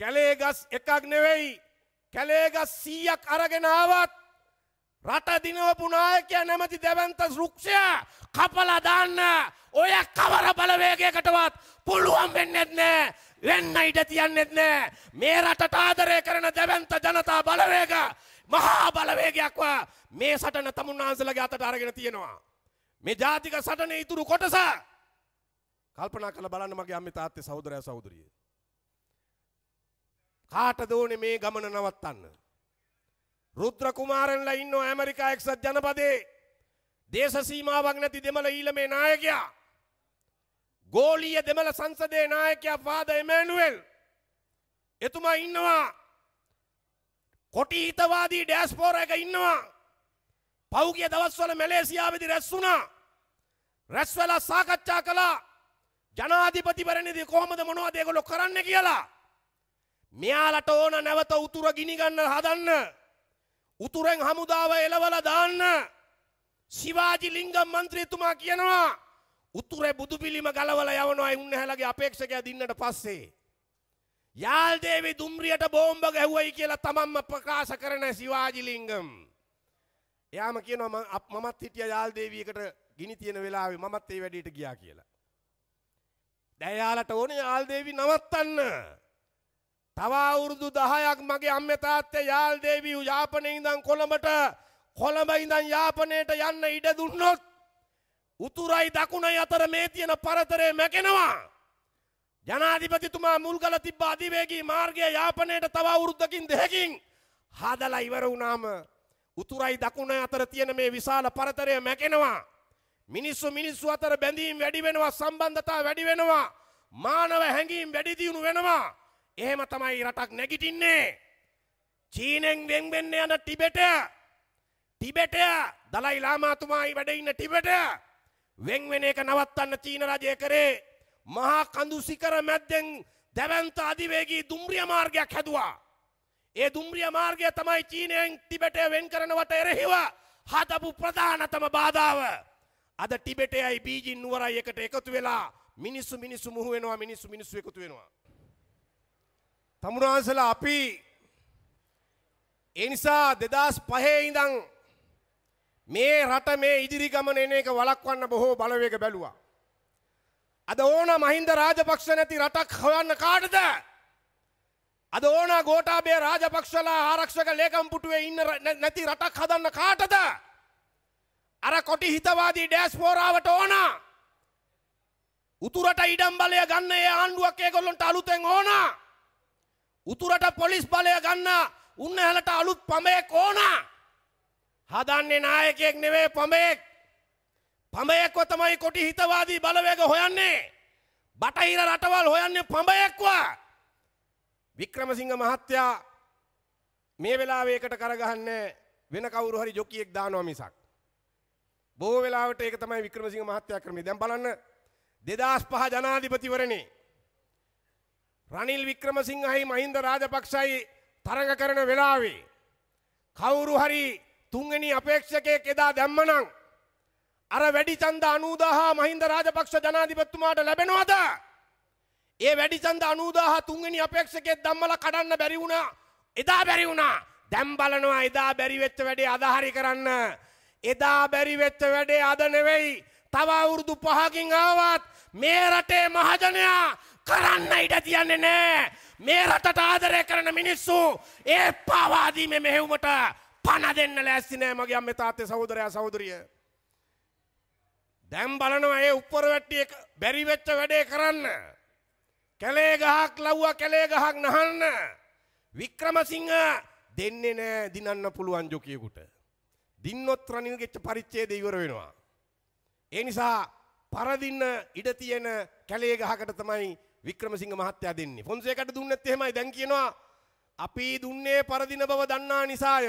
කැලේ ගස් එකක් නෙවෙයි කැලේ ගස් 100ක් අරගෙන ආවත් රට දිනවපු නායකයා නැමැති දෙවන්ත වෘක්ෂය කපලා දාන්න ඔය කවර බලවේගයකටවත් පුළුවන් වෙන්නේ නැහැ වෙන්න ඉඩ තියන්නේ නැහැ මේ රටට ආදරය කරන දෙවන්ත ජනතා බලවේග මහා බලවේගයක් මේ සටන තමුන්නාන්සලගේ අතට අරගෙන තියෙනවා මේ ජාතික සටනේ ඉතුරු කොටස කල්පනා කරලා බලන්න මගේ අම්මේ තාත්තේ සහෝදරයා සහෝදරිය කාටද ඕනේ මේ ගමන නවත්තන්න රුද්‍ර කුමාරන්ලා ඉන්නෝ ඇමරිකා එක්සත් ජනපදයේ දේශ සීමාවක් නැති දෙමළ ඊළමේ නායකයා ගෝලීය දෙමළ සංසදයේ නායකයා ෆාද එමෑනුවෙල් එතුමා ඉන්නවා කොටි හිතවාදී ඩෑස්පෝරා එක ඉන්නවා පෞගිය දවස්වල මැලේසියාවේදී රැස් වුණා රැස් වෙලා සාකච්ඡා කළා ජනාධිපතිවරණයේදී කොහොමද මොනවද ඒගොල්ලෝ කරන්න කියලා මෙයාලට ඕන නැවත උතුර ගිනි ගන්න හදන්න උතුරෙන් හමුදාව එලවලා දාන්න ශිවාජි ලිංගම් මන්ත්‍රීතුමා කියනවා උතුරේ බුදු පිළිම ගලවලා යවනවා උන්නැහැලගේ අපේක්ෂකයා දින්නට පස්සේ යාල් දේවි දුම්රියට බෝම්බ ගැහුවයි කියලා තමන්ම ප්‍රකාශ කරන ශිවාජි ලිංගම් එයාම කියනවා මමත් හිටියා යාල් දේවියකට ගිනි තියෙන වෙලාවේ මමත් ඒ වැඩේට ගියා කියලා දැන් යාලට ඕනේ යාල් දේවි නවත්තන්න තව අවුරුදු 10ක් මගේ අම්මේ තාත්තේ යාල් දේවි යාපනයේ ඉඳන් කොළඹට කොළඹ ඉඳන් යාපනයට යන්න ඉඩ දුන්නොත් උතුරයි දකුණයි අතර මේ තියෙන පරතරය මැකෙනවා. ජනාධිපතිතුමා මුල්ගල තිබ්බ අධිවේගී මාර්ගය යාපනයට තව අවුරුද්දකින් දෙකකින් හදලා ඉවර වුණාම උතුරයි දකුණයි අතර තියෙන මේ විශාල පරතරය මැකෙනවා. මිනිස්සු මිනිස්සු අතර බැඳීම් වැඩි වෙනවා සම්බන්ධතා වැඩි වෙනවා මානව හැඟීම් වැඩි දියුණු වෙනවා එහෙම තමයි රටක් නැගිටින්නේ. චීනෙන් වෙන්වෙන්න යන ටිබෙටය ටිබෙටය දලයි ලාමාතුමායි වැඩ ඉන්න ටිබෙටය වෙන්වෙන එක නවත්තන්න චීන රජය කරේ මහා කඳු සිකර මැද්දෙන් දැවැන්ත අධිවේගී දුම්රිය මාර්ගයක් හැදුවා. ඒ දුම්රිය මාර්ගය තමයි චීනයෙන් ටිබෙටය වෙන් කරනවට එරෙහිව හදපු ප්‍රධානතම බාධාව. අද ටිබෙටයයි බීජින් නුවරයි එකට එකතු වෙලා මිනිස්සු මිනිස්සු මුහු වෙනවා මිනිස්සු මිනිස්සු එකතු වෙනවා. තමුරාන්සලා අපි ඒ නිසා 2005 ඉඳන් මේ රට මේ ඉදිරි ගමන එන එක වළක්වන්න බොහෝ බලවේග බැලුවා. අද ඕන මහින්ද රාජපක්ෂ නැති රටක් හොයන්න කාටද? අද ඕන ගෝඨාභය රාජපක්ෂලා ආරක්ෂක ලේකම්පුටුවේ ඉන්න නැති රටක් හදන්න කාටද? අර කොටි හිතවාදී ඩෑස්පෝරාවට ඕන. උතුරට ඉඩම් බලය ගන්න ඒ ආණ්ඩුවක් ඒගොල්ලන්ට අලුතෙන් ඕනා. උතුරට පොලිස් බලය ගන්න උන්නහැලට අලුත් පමයෙක් ඕන හදන්නේ නායකයෙක් නෙවේ පමයෙක් පමයෙක්ව තමයි කොටි හිතවාදී බලවේග හොයන්නේ බටහිර රටවල් හොයන්නේ පමයෙක්ව වික්‍රමසිංහ මහත්තයා මේ වෙලාවේ එකට කරගහන්නේ වෙන කවුරු හරි ජොකියෙක් දානවා මිසක් බොහෝ වෙලාවට ඒක තමයි වික්‍රමසිංහ මහත්තයා ක්‍රමය දැන් බලන්න 2005 ජනාධිපතිවරණේ රනිල් වික්‍රමසිංහයි මහින්ද රාජපක්ෂයි තරඟ කරන වෙලාවේ කවුරු හරි තුන්වෙනි අපේක්ෂකයෙක් එදා දැම්මනම් අර වැඩි ඡන්ද 90000 මහින්ද රාජපක්ෂ ජනාධිපතිතුමාට ලැබෙනවද? ඒ වැඩි ඡන්ද 90000 තුන්වෙනි අපේක්ෂකයෙක් දැම්මලා කඩන්න බැරි වුණා. එදා බැරි වුණා. දැන් බලනවා එදා බැරි වෙච්ච වැඩේ අද හරි කරන්න. එදා බැරි වෙච්ච වැඩේ අද නෙවෙයි. තව අවුරුදු 5කින් ආවත් මේ රටේ මහජනයා කරන්න ඉඩ තියන්නේ නෑ. මේ රටට ආදරය කරන මිනිස්සු ඒ පාවාදීම මෙහෙවුමට පණ දෙන්න ලෑස්ති නෑ මගේ අම්මේ තාත්තේ සහෝදරයා සහෝදරිය. දැන් බලනවා ඒ උප්පර වැට්ටිය බැරි වෙච්ච වැඩේ කරන්න. කැලේ ගහක් ලව්වා කැලේ ගහක් නහන්න. වික්‍රමසිංහ දෙන්නේ නෑ දිනන්න පුළුවන් ජොකියෙකුට. දින්නොත් රනිල්ගෙච්ච පරිච්ඡේදය ඉවර වෙනවා. ඒ නිසා පරදින්න ඉඩ තියෙන කැලේ ගහකට තමයි වික්‍රමසිංහ මහත්තයා දෙන්නේ. ෆොන්සේකට දුන්නත් එහෙමයි. දැන් කියනවා අපි දුන්නේ පරදින බව දන්නා නිසාය.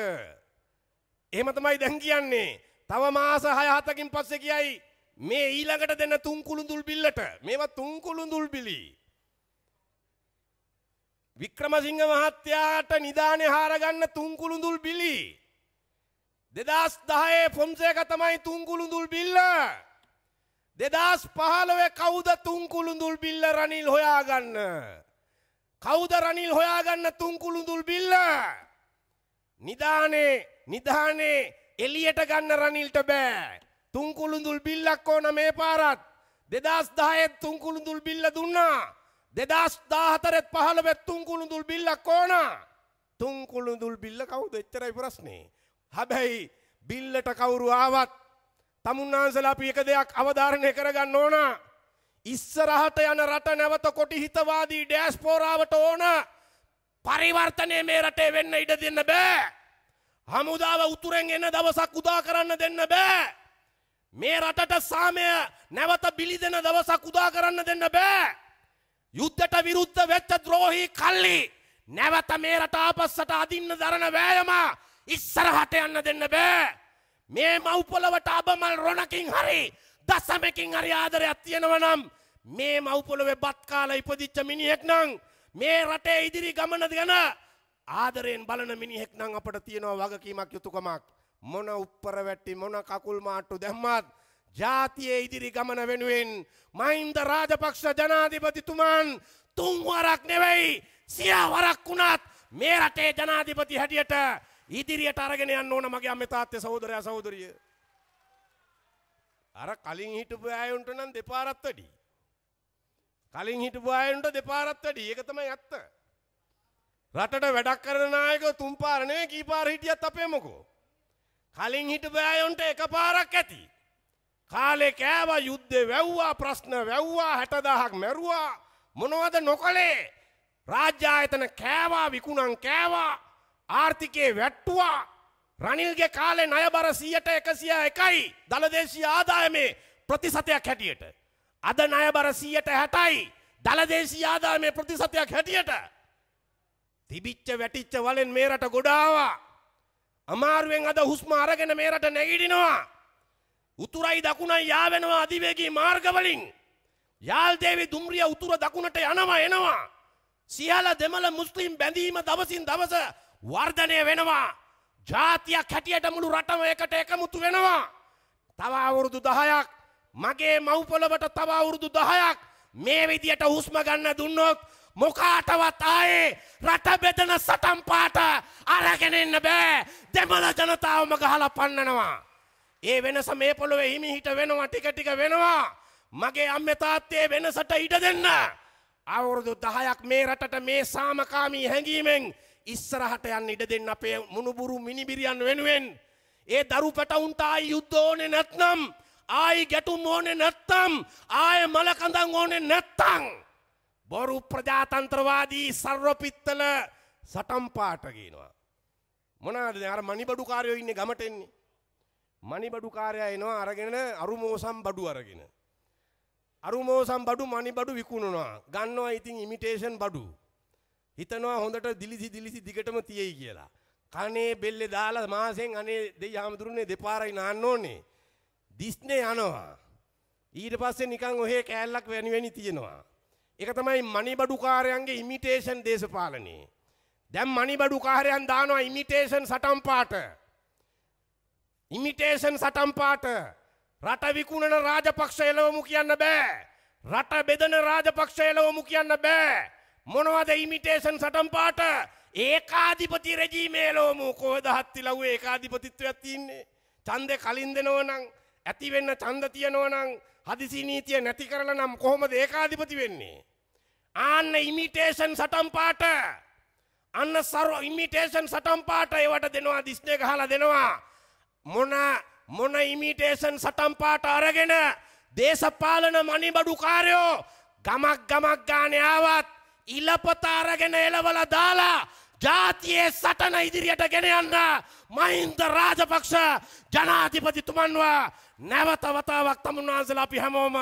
එහෙම තමයි දැන් කියන්නේ. තව මාස 6-7කින් පස්සේ කියයි මේ ඊළඟට දෙන තුන් කුළුඳුල් බිල්ලට. මේවා තුන් කුළුඳුල් බිලි. වික්‍රමසිංහ මහත්තයාට නිදානේ හාරගන්න තුන් කුළුඳුල් බිලි. 2010 ෆොන්සේක තමයි තුන් කුළුඳුල් බිල්ල. දෙදස් පහළොව කෞුද තුංකුළුඳුල් බිල්ල රනිල් හොයාගන්න. කෞුද රනිල් හොයාගන්න තුංකුළුඳුල් බිල්ල. නිධානේ නිධානේ එලියට ගන්න රනිල්ට බෑ. තුංකුළුඳුල් බිල්ලක් ඕන මේ පාරත්. දෙදස් දායත් තුංකුළුඳුල් බිල්ල දුන්නා. දෙදස් දාහතරෙත් පහළවෙත් තුංකුළුඳුල් බිල්ලක් ඕන. තුංකුළුඳුල් බිල්ල කවුද එච්චරයි ප්‍රශ්නේ. හැබැයි බිල්ලට කවුරු ආවත් තමුන්නාන්සලා අපි එක දෙයක් අවධාරණය කරගන්න ඕන. ඉස්සරහට යන රට නැවත කොටිහිතවාදී ඩෑස්පෝරාවට ඕන. පරිවර්තනය මේ රටේ වෙන්න ඉඩ දෙන්න බෑ. හමුදාව උතුරෙන් එන දවසක් උදා කරන්න දෙන්න බෑ. මේ රටට සාමය නැවත බිලිදෙන දවසක් උදා කරන්න දෙන්න බෑ. යුද්ධට විරුද්ධ වෙච්ච ද්‍රෝහි කල්ලි නැවත මේ රට ආපස්සට අදින්න දරන වෑයම ඉස්සරහට යන්න දෙන්න බෑ. මේ මව්පොළවට අබමල් රොණකින් හරි දසමකින් හරි ආදරයක් තියෙනවා නම් මේ මව්පොළවේ බත් කාලා ඉපදිච්ච මිනිහෙක් නම් මේ රටේ ඉදිරි ගමන ගැන ආදරයෙන් බලන මිනිහෙක් නම් අපට තියෙනවා වගකීමක් යුතුයකමක් මොන උප්පර වැටි මොන කකුල් මාට්ටු දැම්මත් ජාතියේ ඉදිරි ගමන වෙනුවෙන් මහින්ද රාජපක්ෂ ජනාධිපතිතුමන් තුන්වරක් නෙවෙයි සියවරක් වුණත් මේ රටේ ජනාධිපති හැටියට ඉදිරියට අරගෙන යන්න ඕන මගේ අම්මේ තාත්තේ සහෝදරයා සහෝදරිය. අර කලින් හිටපු අයුන්ට නම් දෙපාරක් වැඩි. කලින් හිටපු අයුන්ට දෙපාරක් වැඩි. ඒක තමයි ඇත්ත. රටට වැඩක් කරන නායකයෝ තුන් පාර නෙවෙයි කී පාර හිටියත් අපේ මොකෝ. කලින් හිටපු අයුන්ට එකපාරක් ඇති. කාලේ කෑවා යුද්ධේ වැව්වා ප්‍රශ්න වැව්වා 60000ක් මැරුවා මොනවද නොකලේ රාජ්‍ය ආයතන කෑවා විකුණන් කෑවා ආර්ථිකයේ වැට්ටුවා රනිල්ගේ කාලේ ණය බර 100ට 101යි දලදේශීය ආදායමේ ප්‍රතිශතයක් හැටියට. අද ණය බර 100ට 60යි දලදේශීය ආදායමේ ප්‍රතිශතයක් හැටියට. තිබිච්ච වැටිච්ච වලෙන් මේ රට ගොඩාවා. අමාරුවෙන් අද හුස්ම අරගෙන මේ රට නැගිටිනවා. උතුරයි දකුණයි යාවෙනවා අධිවේගී මාර්ග වලින්. යාල් දේවි දුම්රිය උතුර දකුණට යනවා එනවා. සියල දෙමළ මුස්ලිම් බැඳීම දවසින් දවස වර්ධනය වෙනවා. ජාතියක් හැටියට මුළු රටම එකට එකමුතු වෙනවා. තව අවුරුදු 10ක් මගේ මව්පොළවට තව අවුරුදු 10ක් මේ විදියට හුස්ම ගන්න දුන්නොත් මොකාටවත් ආයේ රට බෙදන සටන් පාට අරගෙන ඉන්න බෑ. දෙමළ ජනතාවම ගහලා පන්නනවා. ඒ වෙනස මේ පොළොවේ හිමිහිට වෙනවා ටික ටික වෙනවා. මගේ අම්මේ තාත්තේ වෙනසට ඉඩ දෙන්න. අවුරුදු 10ක් මේ රටට මේ සාමකාමී හැඟීමෙන් ඉස්සරහට යන්න ඉඩ දෙන්න අපේ මුණුබුරු මිනිබිරියන් වෙනුවෙන් ඒ දරු පැටවුන්ට ආයි යුද්ධ ඕනේ නැත්නම් ආයි ගැටුම් ඕනේ නැත්නම් ආය මල කඳන් ඕනේ නැත්නම් බොරු ප්‍රජාතන්ත්‍රවාදී සර්වපිත්තල සටම් පාට කියනවා මොනවාද දැන් අර මණිබඩු කාර්යෝ ඉන්නේ ගමට එන්නේ මණිබඩු කාර්යයා එනවා අරගෙන අරුමෝසම් බඩු අරගෙන අරුමෝසම් බඩු මණිබඩු විකුණනවා ගන්නවා ඉතින් ඉමිටේෂන් බඩු හිතනවා හොඳට දිලිසි දිලිසි දිගටම තියෙයි කියලා. කනේ බෙල්ලේ දාලා මාසෙන් අනේ දෙයි හාමුදුරනේ දෙපාරයි නාන්න ඕනේ. දිස්නේ යනවා. ඊට පස්සේ නිකන් ඔහේ කෑල්ලක් වැනි වැනි තියෙනවා. ඒක තමයි මණිබඩුකාරයන්ගේ ඉමිටේෂන් දේශපාලනය. දැන් මණිබඩුකාරයන් දානවා ඉමිටේෂන් සටන් පාට. ඉමිටේෂන් සටන් පාට. රට විකුණන රාජපක්ෂ එළවමු කියන්න බෑ. රට බෙදන රාජපක්ෂ එළවමු කියන්න බෑ. මොනවද ඉමිටේෂන් සටන් පාට ඒකාධිපති රජීමේ ලෝමු කොහොද හත්තිලව් ඒකාධිපතිත්වයක් තින්නේ ඡන්දේ කලින් දෙනවනම් ඇති වෙන්න ඡන්ද තියනවනම් හදිසි නීතිය නැති කරලා නම් කොහොමද ඒකාධිපති වෙන්නේ ආන්න ඉමිටේෂන් සටන් පාට අන්න සර්ව ඉමිටේෂන් සටන් පාට ඒවට දෙනවා දිස්නේ ගහලා දෙනවා මොන මොන ඉමිටේෂන් සටන් පාට අරගෙන දේශපාලන මණිබඩු කාරයෝ ගමක් ගමක් ගානේ ආවත් ඉලපත අරගෙන එලවලා දාලා ජාතියේ සටන ඉදිරියට ගෙන යන්න මහින්ද රාජපක්ෂ ජනාධිපතිතුමන්ව නැවත වතාවක් තමුන් වහන්සේලා අපි හැමෝම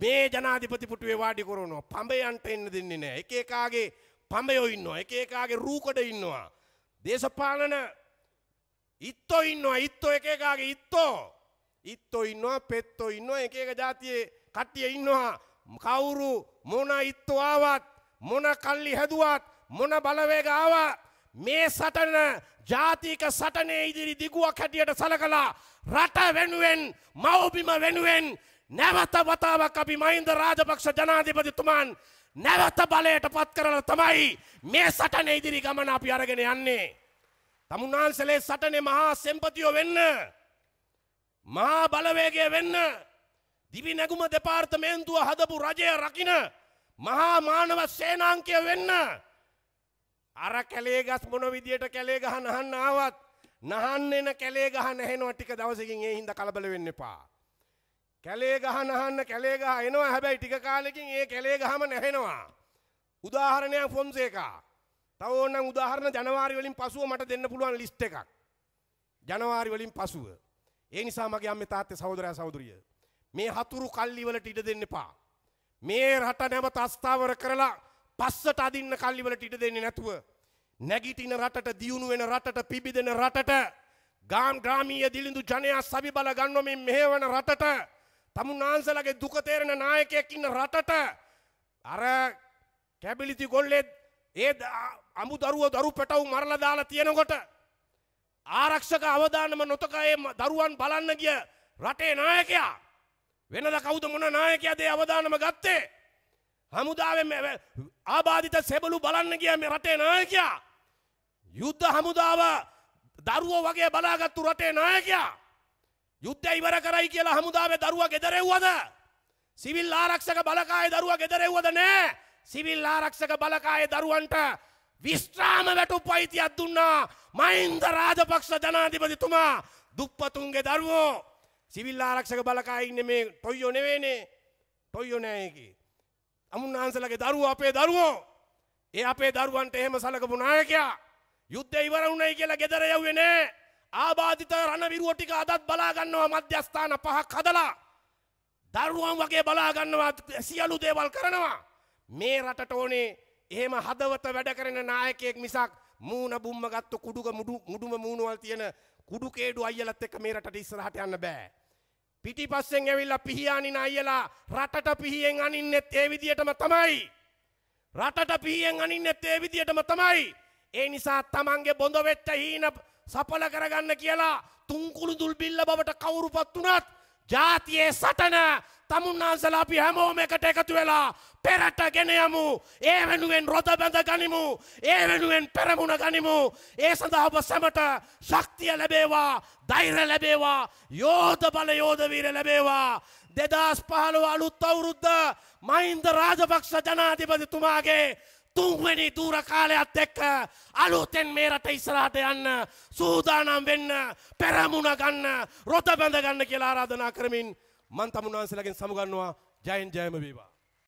මේ ජනාධිපති පුටුවේ වාඩි කරනවා පඹයන්ට එන්න දෙන්නේ නැහැ එක එකාගේ පඹයෝ ඉන්නවා එක එකාගේ රූකඩ ඉන්නවා දේශපාලන ඉත්තෝ ඉන්නවා ඉත්තෝ එක එකාගේ ඉත්තෝ ඉත්තෝ ඉන්නවා පෙත්තෝ ඉන්නවා එක එක જાතියේ කට්ටිය ඉන්නවා කවුරු මොන ඉත්තෝ ආවත් මොන කල්ලි හැදුවත් මොන බලවේග ආවා මේ සටන ජාතික සටනේ ඉදිරි දිගුවක් හැටියට සලකලා රට වෙනුවෙන් මව්බිම වෙනුවෙන් නැවත වතාවක් අපි මහින්ද රාජපක්ෂ ජනාධිපතිතුමන් නැවත බලයට පත් කරලා තමයි මේ සටනේ ඉදිරි ගමන අපි අරගෙන යන්නේ. තමුන්නාන්සලේ සටනේ මහා සෙම්පතියෝ වෙන්න මහා බලවේගය වෙන්න දිවි නැගුම දෙපාර්තමේන්තුව හදපු රජය රකින්න මහා මානව සේනාංකය වෙන්න. අර කැලේ ගස් මොන විදියට කැලේ ගහ නහන්න ආවත් නහන්න එන කැලේ ගහ නැහෙනවා ටික දවසකින් ඒ හින්දා කලබල වෙන්න එපා. කැලේ ගහ නහන්න කැලේ ගහ එනවා හැබැයි ටික කාලෙකින් ඒ කැලේ ගහම නැහෙනවා. උදාහරණයක් ෆොන්සේකා. තව ඕනනම් උදාහරණ ජනවාරි වලින් පසුව මට දෙන්න පුළුවන් ලිස්ට් එකක්. ජනවාරි වලින් පසුව. ඒ නිසා මගේ අම්මේ තාත්තේ සහෝදරයා සහෝදරිය මේ හතුරු කල්ලි වලට ඉඩ දෙන්න එපා. මේ රට නැවත අස්ථාවර කරලා පස්සට අදින්න කල්ලිවලට ඉඩ දෙන්නේ නැතුව නැගිටින රටට දියුණු වෙන රටට පිබිදෙන රටට ගාම් ග්‍රාමීය දිලිඳු ජනයා සවිබල ගන්නවමින් මෙහෙවන රටට තමුන්නාන්සලගේ දුක තේරෙන නායකයෙක් ඉන්න රටට අර කැබිලිති ගොල්ලෙත් ඒ අමු දරුවෝ දරු පැටවු මරලා දාලා තියෙනකොට ආරක්ෂක අවදානම නොතකයේ දරුවන් බලන්න ගිය රටේ නායකයා වෙනද කවුද මොන නායකයාද ඒ අවදානම ගත්තේ? හමුදාවේ ආබාධිත සෙබළු බලන්න ගිය මේ රටේ නායකයා. යුද්ධ හමුදාව දරුවෝ වගේ බලාගත්තු රටේ නායකයා. යුද්ධය ඉවර කරයි කියලා හමුදාවේ දරුවා ගෙදර එව්වද? සිවිල් ආරක්ෂක බලකායේ දරුවා ගෙදර එව්වද නෑ. සිවිල් ආරක්ෂක බලකායේ දරුවන්ට විස්්‍රාම වැටුපයිතියක් දුන්නා මහින්ද රාජපක්ෂ ජනාධිපතිතුමා දුප්පතුන්ගේ දරුවෝ සිවිල් ආරක්ෂක බලකා ඉන්නේ මේ ටොයියෝ නෙවෙයිනේ. ටොයියෝ නෑ ඒකේ. අමුන්නාන්සලගේ දරුවෝ අපේ දරුවෝ. ඒ අපේ දරුවන්ට එහෙම සලකපු නායකයා යුද්ධය ඉවර වුණයි කියලා ගෙදර යව්වේ නෑ. ආබාධිත රණවිරුව ටික අදත් බලා ගන්නවා මධ්‍යස්ථාන පහක් හදලා. දරුවන් වගේ බලා ගන්නවා සියලු දේවල් කරනවා. මේ රටට ඕනේ එහෙම හදවත වැඩ කරන නායකයෙක් මිසක් මූණ බුම්ම ගත්ත කුඩුක මුඩුම මූණවල් තියෙන කුඩු කේඩු අයියලත් එක්ක මේ රටට ඉස්සරහට යන්න බෑ. පිටිපස්සෙන් ඇවිල්ලා පිහියානින අයියලා රටට පිහියෙන් අනින්නෙත් ඒ විදියටම තමයි. රටට පිහියෙන් අනින්නෙත් ඒ විදියටම තමයි. ඒ නිසා තමන්ගේ බොඳ වෙච්ච හීන සඵල කරගන්න කියලා තුන්කුළු දුල්බිල්ල බවට කවුරුපත් වුණත් ජාතියේ සටන තමුන්නාන්සලා අපි හැමෝම එකට එකතු වෙලා පෙරට ගෙන යමු. ඒ වෙනුවෙන් රොද බැඳ ගනිමු. ඒ වෙනුවෙන් පෙරමුණ ගනිමු. ඒ සඳහා ඔබ සැමට ශක්තිය ලැබේවා, ධෛර්ය ලැබේවා, යෝධ බල යෝධ වීර ලැබේවා. 2015 අලුත් අවුරුද්ද මහින්ද රාජපක්ෂ ජනාධිපතිතුමාගේ තුන්වැනි දූර කාලයක් එක්ක අලුතෙන් මේ රට ඉස්සරහට යන්න සූදානම් වෙන්න පෙරමුණ ගන්න රොත බැඳ ගන්න කියලා ආරාධනා කරමින් මන් තමුන්වන්සේලාගෙන් සමුගන්නවා ජයෙන් ජයම වේවා